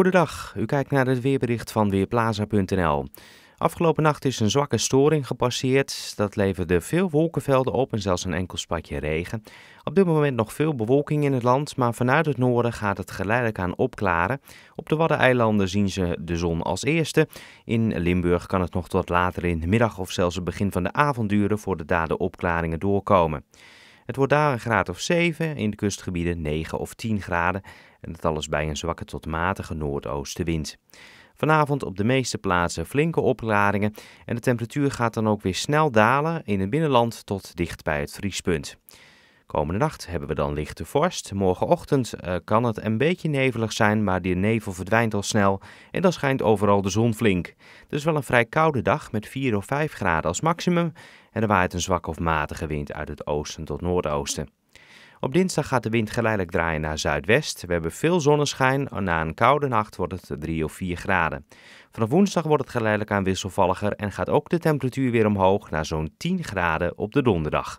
Goedendag, u kijkt naar het weerbericht van Weerplaza.nl. Afgelopen nacht is een zwakke storing gepasseerd. Dat leverde veel wolkenvelden op en zelfs een enkel spatje regen. Op dit moment nog veel bewolking in het land, maar vanuit het noorden gaat het geleidelijk aan opklaren. Op de Waddeneilanden zien ze de zon als eerste. In Limburg kan het nog tot later in de middag of zelfs het begin van de avond duren voor de opklaringen doorkomen. Het wordt daar een graad of 7, in de kustgebieden 9 of 10 graden. En dat alles bij een zwakke tot matige noordoostenwind. Vanavond op de meeste plaatsen flinke opklaringen en de temperatuur gaat dan ook weer snel dalen in het binnenland tot dicht bij het vriespunt. Komende nacht hebben we dan lichte vorst. Morgenochtend eh, kan het een beetje nevelig zijn, maar die nevel verdwijnt al snel en dan schijnt overal de zon flink. Het is wel een vrij koude dag met 4 of 5 graden als maximum en er waait een zwak of matige wind uit het oosten tot noordoosten. Op dinsdag gaat de wind geleidelijk draaien naar zuidwest. We hebben veel zonneschijn. Na een koude nacht wordt het 3 of 4 graden. Vanaf woensdag wordt het geleidelijk aan wisselvalliger en gaat ook de temperatuur weer omhoog naar zo'n 10 graden op de donderdag.